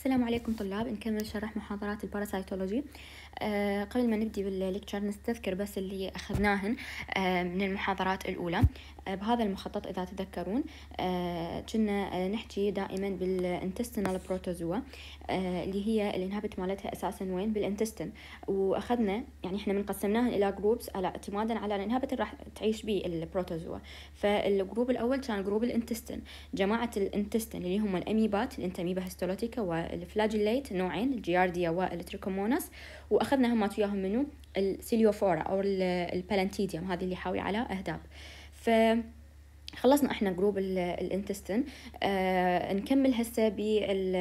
السلام عليكم طلاب نكمل شرح محاضرات الباراسايتولوجي أه قبل ما نبدي بالليكتشر نستذكر بس اللي أخذناهن أه من المحاضرات الأولى أه بهذا المخطط إذا تذكرون آه، كنا آه، نحكي دائما بالانتستينال آه، بروتوزوا اللي هي الانهابت مالتها أساسا وين بالانتستين وأخذنا يعني إحنا من قسمناهن إلى جروبس على اعتمادا على اللي راح تعيش به البروتوزوا فالجروب الأول كان جروب الانتستين جماعة الانتستين اللي هم الأميبات الانتميبا هيستولوتيكا الفلاجيليت نوعين الجيارديا والتريكومونس واخذنا همات وياهم منو السيليوفورا او البالانتيديوم هذه اللي حاوي على اهداب ف خلصنا احنا جروب الانتستين آه نكمل هسه بال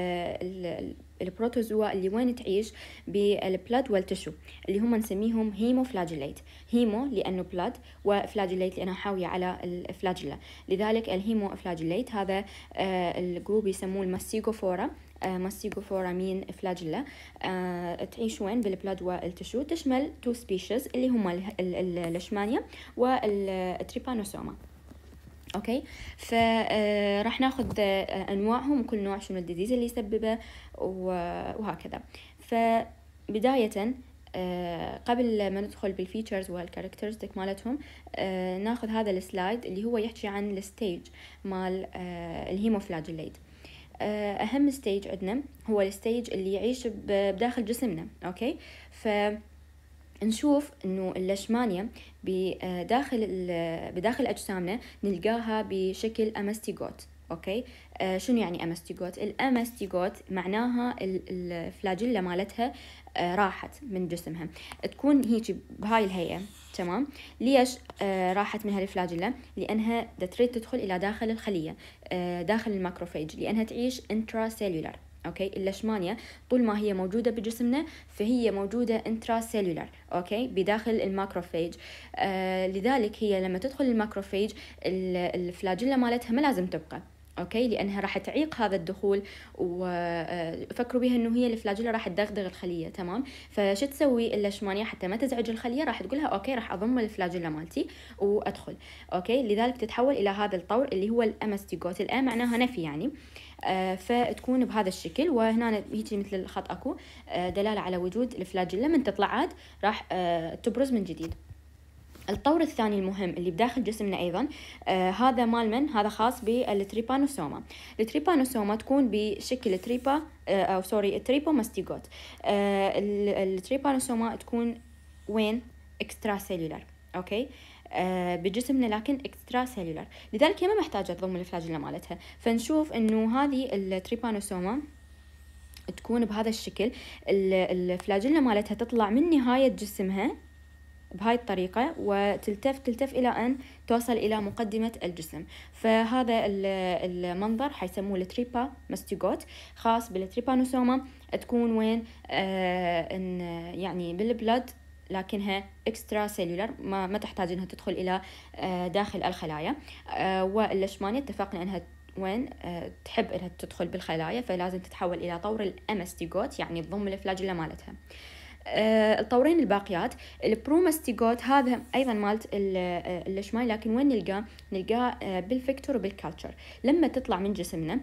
البروتوزوا اللي وين تعيش بالبلاد والتشو اللي هم نسميهم هيموفلاجيليت هيمو لانه بلاد وفلاجيليت لانها حاويه على الفلاجيلا لذلك الهيموفلاجيليت هذا آه الجروب يسموه الماسيكوفورا ماسيجوفورامين آه، آه، فلاجيلا تعيش وين بالبلاد والتشو تشمل تو سبيشيز اللي هما الشمانيا والتريبانوسوما اوكي فراح آه، ناخذ انواعهم وكل نوع شنو الديزيز اللي يسببه وهكذا فبدايه قبل ما ندخل بالفيتشرز والكاركترستيك مالتهم ناخذ هذا السلايد اللي هو يحكي عن الستيج مال الهيموفلاجيليت آه، اهم ستيج عندنا هو الستيج اللي يعيش بداخل جسمنا اوكي ف نشوف انه اللشمانيا بداخل آه، بداخل اجسامنا نلقاها بشكل امستيغوت اوكي آه شنو يعني امستيغوت الامستيغوت معناها الفلاجيلا مالتها آه، راحت من جسمها تكون هيك بهاي الهيئه تمام ليش آه راحت من هالفلاجيلا لانها تريد تدخل الى داخل الخليه آه داخل الماكروفيج لانها تعيش انترا سيلولار اوكي اللشمانيا طول ما هي موجوده بجسمنا فهي موجوده انترا سيلولار اوكي بداخل الماكروفيج آه لذلك هي لما تدخل الماكروفيج الفلاجيلا مالتها ما لازم تبقى اوكي لانها راح تعيق هذا الدخول وفكروا بها انه هي الفلاجيلا راح تدغدغ الخليه تمام فشو تسوي اللشمانيه حتى ما تزعج الخليه راح تقولها اوكي راح اضم الفلاجيلا مالتي وادخل اوكي لذلك تتحول الى هذا الطور اللي هو الامستيجوت الام معناها نفي يعني آه فتكون بهذا الشكل وهنا هيجي مثل الخط اكو آه دلاله على وجود الفلاجيلا من تطلع عاد راح آه تبرز من جديد الطور الثاني المهم اللي بداخل جسمنا أيضا آه هذا مال من هذا خاص بالتريبانوسوما التريبانوسوما تكون بشكل تريبا آه أو سوري تريبوماستيجوت آه التريبانوسوما تكون وين اكسترا سيلولار أوكي آه بجسمنا لكن اكسترا سيلولار لذلك هي ما محتاجة تضم الفلاجيلا مالتها فنشوف انه هذه التريبانوسوما تكون بهذا الشكل الفلاجيلا مالتها تطلع من نهاية جسمها بهاي الطريقة وتلتف تلتف إلى أن توصل إلى مقدمة الجسم فهذا المنظر حيسموه التريبا مستيغوت خاص بالتريبانوسوما تكون وين آه يعني بالبلد لكنها اكسترا سيلولر ما, ما تحتاج انها تدخل الى آه داخل الخلايا آه اتفقنا انها وين آه، تحب انها تدخل بالخلايا فلازم تتحول الى طور الامستيغوت يعني تضم الفلاجيلا مالتها آه، الطورين الباقيات البروماستيجوت هذا ايضا مالت اللشماي آه، لكن وين نلقاه نلقاه آه، بالفكتور وبالكالتشر لما تطلع من جسمنا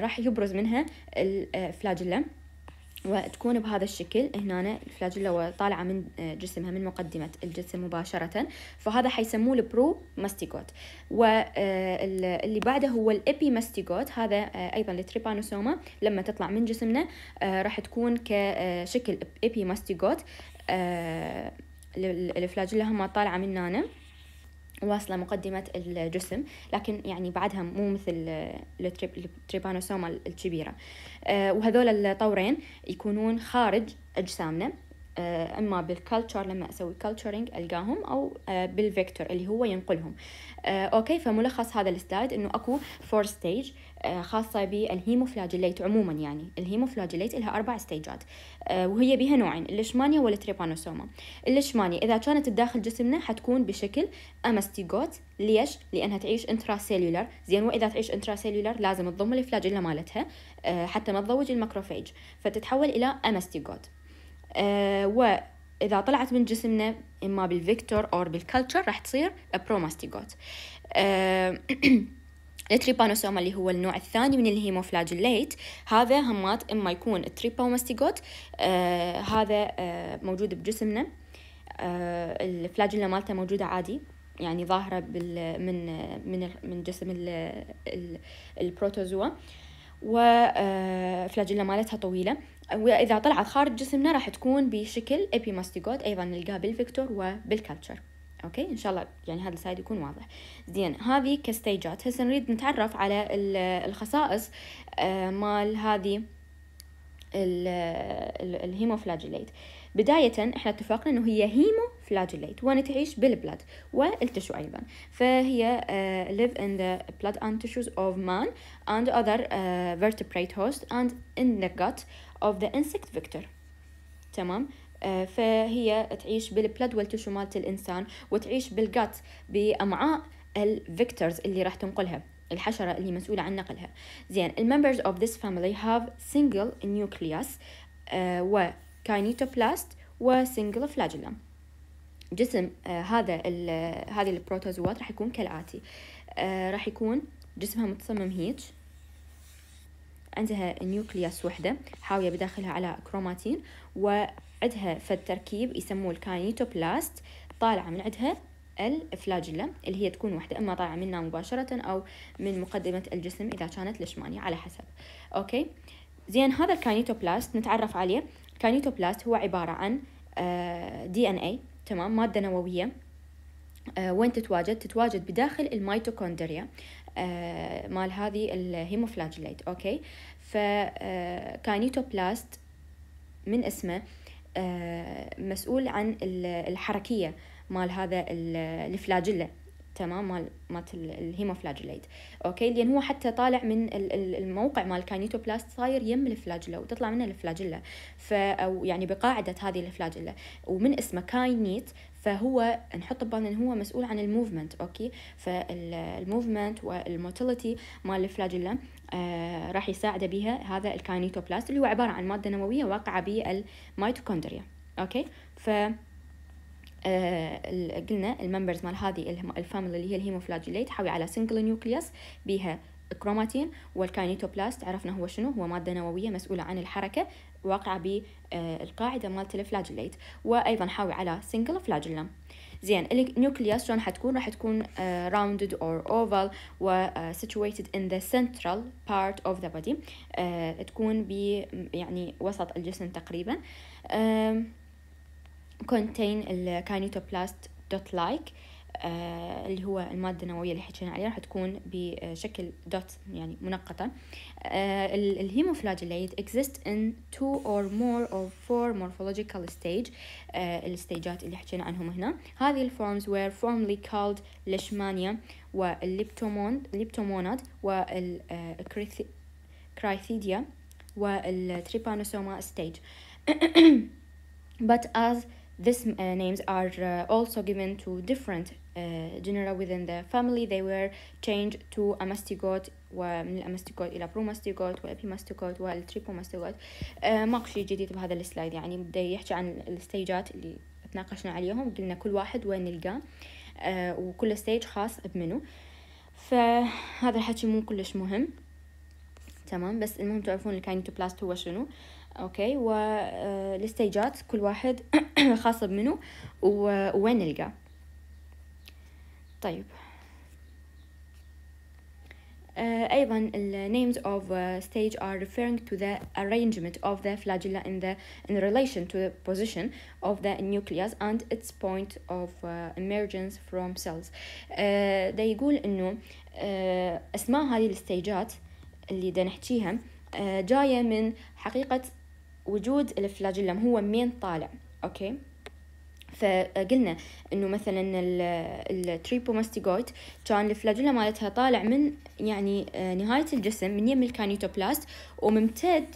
راح يبرز منها الفلاجيلا وتكون بهذا الشكل هنا الفلاجيلا طالعة من آه، جسمها من مقدمة الجسم مباشرة فهذا حيسموه البرو ماستيكوت واللي آه، بعده هو الإبي ماستيكوت هذا آه، أيضا التريبانوسوما لما تطلع من جسمنا راح تكون كشكل إبي ماستيكوت الفلاجيلا هما طالعة من نانا واصلة مقدمة الجسم لكن يعني بعدها مو مثل التريبانوسوما الكبيرة آه، وهذول الطورين يكونون خارج أجسامنا آه، اما بالكالتشر لما اسوي كالتشرنج القاهم او آه، بالفيكتور اللي هو ينقلهم آه، اوكي فملخص هذا السلايد انه اكو فور ستيج خاصة بالهيموفلاجيليت عموما يعني الهيموفلاجيليت لها أربع ستيجات وهي بها نوعين الليشمانيا والتريبانوسوما الليشمانيا إذا كانت بداخل جسمنا حتكون بشكل أمستيغوت ليش؟ لأنها تعيش انترا سيلولر زين وإذا تعيش انترا سيلولر لازم تضم الفلاجيلا مالتها حتى ما تضوج الماكروفاج فتتحول إلى أمستيغوت آه، وإذا طلعت من جسمنا إما بالفيكتور أو بالكالتشر راح تصير بروماستيغوت آه، التريبانوسوما اللي هو النوع الثاني من الهيموفلاجيليت هذا همات اما يكون التريبوماستيغوت آه هذا آه موجود بجسمنا آه الفلاجيلا مالته موجوده عادي يعني ظاهره بال من آه، من من جسم البروتوزوا آه وفلاجيلا آه، مالتها طويلة وإذا طلعت خارج جسمنا راح تكون بشكل ابيماستيجوت أيضا نلقاه بالفيكتور وبالكالتشر اوكي ان شاء الله يعني هذا السايد يكون واضح زين هذه كستيجات هسه نريد نتعرف على الخصائص آه، مال هذه الهيموفلاجيليت بداية احنا اتفقنا انه هي هيمو فلاجيليت وانا تعيش بالبلد والتشو ايضا فهي uh, live in the blood and tissues of man and other uh, vertebrate host and in the gut of the insect vector تمام uh, فهي تعيش بالبلد والتشو مالت الانسان وتعيش بالجت بامعاء الفيكتورز اللي راح تنقلها الحشرة اللي مسؤولة عن نقلها زين الممبرز of this family have single nucleus و كاينيتوبلاست وسنجل فلاجيلم جسم آه هذا آه، هذه البروتوزوات راح يكون كالآتي آه راح يكون جسمها متصمم هيج عندها نيوكليوس وحدة حاوية بداخلها على كروماتين وعندها فد تركيب يسموه الكاينيتوبلاست طالعة من عندها الفلاجيلا اللي هي تكون وحدة إما طالعة منها مباشرة أو من مقدمة الجسم إذا كانت لشمانية على حسب أوكي زين هذا الكاينيتوبلاست نتعرف عليه كانيتوبلاست هو عبارة عن آه، دي ان اي تمام مادة نووية آه، وين تتواجد؟ تتواجد بداخل الميتوكوندريا آه، مال هذه الهيموفلاجليت اوكي فكانيتوبلاست من اسمه مسؤول عن الحركية مال هذا الفلاجيلا تمام مال مالت الهيموفلاجيليت اوكي لان هو حتى طالع من الموقع مال الكاينيتوبلاست صاير يم الفلاجيلا وتطلع منه الفلاجيلا ف او يعني بقاعده هذه الفلاجيلا ومن اسمه كاينيت فهو نحط ببالنا انه هو مسؤول عن الموفمنت اوكي فالموفمنت والموتيليتي مال الفلاجيلا آه راح يساعده بها هذا الكاينيتوبلاست اللي هو عباره عن ماده نوويه واقعه بالميتوكوندريا اوكي ف آه، قلنا الممبرز مال هذه الفاميلي اللي هي الهيموفلاجيليت حوي على سنجل نيوكليوس بيها كروماتين والكاينيتوبلاست عرفنا هو شنو هو ماده نوويه مسؤوله عن الحركه واقعه بالقاعده آه، مالت الفلاجيليت وايضا حاوي على سنجل فلاجيلا زين النيوكليوس شلون حتكون راح تكون راوندد اور اوفال و آه، situated in the central part of the body تكون ب يعني وسط الجسم تقريبا uh, contain الكانيوتوبلاست دوت لايك آه، اللي هو المادة النووية اللي حكينا عليها راح تكون بشكل دوت يعني منقطة آه الهيموفلاجيلات exist in two or more or four morphological stage آه، الستيجات اللي حكينا عنهم هنا هذه الفورمز were formerly called leishmania والليبتوموناد والكريثيديا آه، والتريبانوسوما stage but as These uh, names are uh, also given to different uh, genera within the family. They were changed to amastigot ومن الامستيكوت إلى بروماستيغوت والابيماستيكوت والتريبوماستيغوت ما شيء جديد بهذا السلايد يعني بدي يحكي عن الستيجات اللي تناقشنا عليهم قلنا كل واحد وين نلقاه uh, وكل ستيج خاص بمنه فهذا الحكي مو كلش مهم تمام بس المهم تعرفون الكاينتوبلاست هو شنو اوكي والاستيجات كل واحد خاصه بمنو ووين نلقى طيب Uh, أيضا the names of uh, stage are referring to the arrangement of the flagella in the in relation to the position of the nucleus and its point of uh, emergence from cells. ده يقول إنه أسماء هذه الستيجات اللي دا نحكيها آه، جاية من حقيقة وجود الفلاجيلم هو مين طالع أوكي فقلنا انه مثلا التريبوماستيجويت كان الفلاجيلا مالتها طالع من يعني آه، نهاية الجسم من يم الكانيتوبلاست وممتد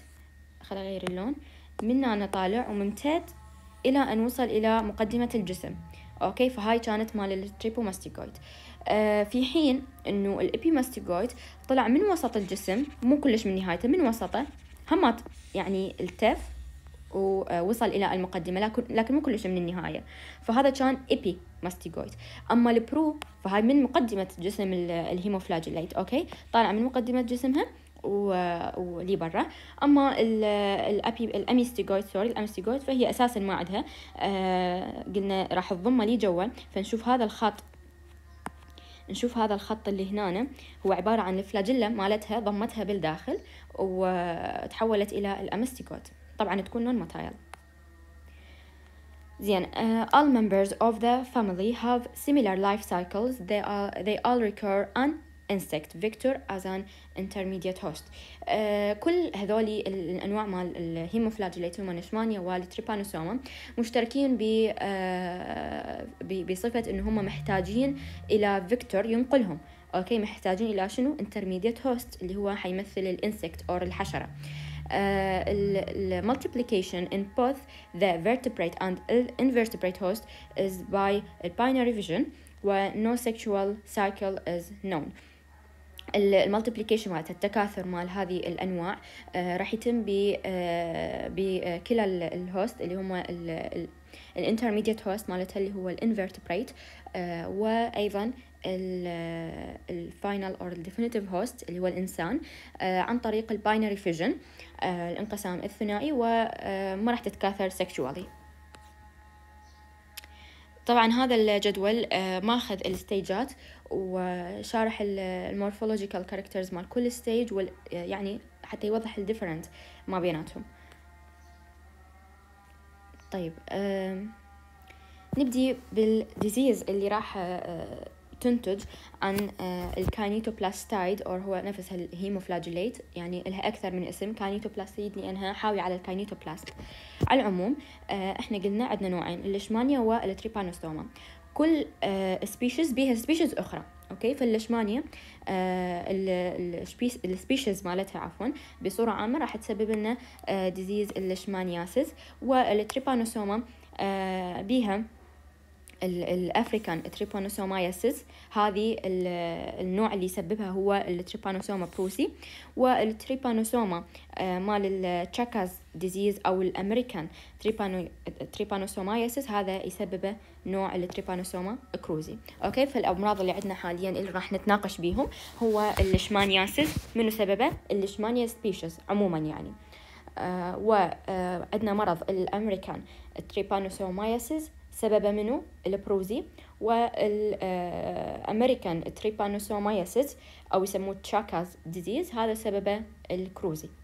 خل اغير اللون من هنا طالع وممتد إلى أن وصل إلى مقدمة الجسم أوكي فهاي كانت مال التريبوماستيكويد آه في حين أنه الإبيماستيكويد طلع من وسط الجسم مو كلش من نهايته من وسطه همات يعني التف ووصل آه، الى المقدمه لكن لكن مو كلش من النهايه فهذا كان ايبي ماستيجويد اما البرو فهاي من مقدمه جسم الهيموفلاجيليت اوكي طالعه من مقدمه جسمها ولي برا اما الابي الاميستيجويد سوري الاميستيجويد فهي اساسا ما عندها آه، قلنا راح تضمه لي جوا فنشوف هذا الخط نشوف هذا الخط اللي هنا هو عبارة عن الفلاجيلا مالتها ضمتها بالداخل وتحولت إلى الأمستيكوت طبعا تكون نون ماتايل زين uh, all members of the family have similar life cycles they, are, they all recur and insect vector as an intermediate host uh, كل هذول الانواع مال الهيموفلاجيليت هم النشمانيا والتريبانوسوما مشتركين ب uh, بصفه ان هم محتاجين الى فيكتور ينقلهم اوكي محتاجين الى شنو انترميديت هوست اللي هو حيمثل الانسكت او الحشره آه، المultiplication ان بوث ذا vertebrate اند invertebrate هوست از باي binary فيجن و no sexual cycle is known. المالتيبليكيشن مالتها التكاثر مال هذه الانواع آه، راح يتم ب آه، بكلا آه، الهوست اللي هم الانترميديت هوست مالتها اللي هو الانفيرتبريت وايضا الفاينل اور الديفينيتيف هوست اللي هو الانسان عن طريق الباينري فيجن الانقسام الثنائي وما راح تتكاثر سكشوالي طبعا هذا الجدول ماخذ الستيجات وشارح المورفولوجيكال كاركترز مال كل ستيج وال يعني حتى يوضح الديفرنت ما بيناتهم طيب نبدي بالديزيز اللي راح آه، تنتج عن آه، الكاينيتوبلاستايد او هو نفسها الهيموفلاجيليت يعني لها اكثر من اسم كاينيتوبلاستيد لانها حاويه على الكاينيتوبلاست على العموم آه، احنا قلنا عندنا نوعين الليشمانيا والتريبانوستوما كل سبيشيز آه، بيها سبيشيز اخرى اوكي فالشمانيا آه، السبيشيز مالتها عفوا بصوره عامه راح تسبب لنا ديزيز آه، اللشمانياسيس والتريبانوسوما بيها الافريكان تريبانوسومايسيس هذه النوع اللي يسببها هو التريبانوسوما بروسي والتريبانوسوما مال التشاكاز ديزيز أو الأمريكان تريبانو هذا يسببه نوع التريبانوسوما كروزي أوكي فالأمراض اللي عندنا حاليا اللي راح نتناقش بيهم هو الليشمانياسس منو سببه الليشمانيا سبيشيز عموما يعني آه وعندنا آه، مرض الأمريكان تريبانوسومايسيس سببه منو البروزي والأمريكان آه، تريبانوسومايسيس أو يسموه تشاكاز ديزيز هذا سببه الكروزي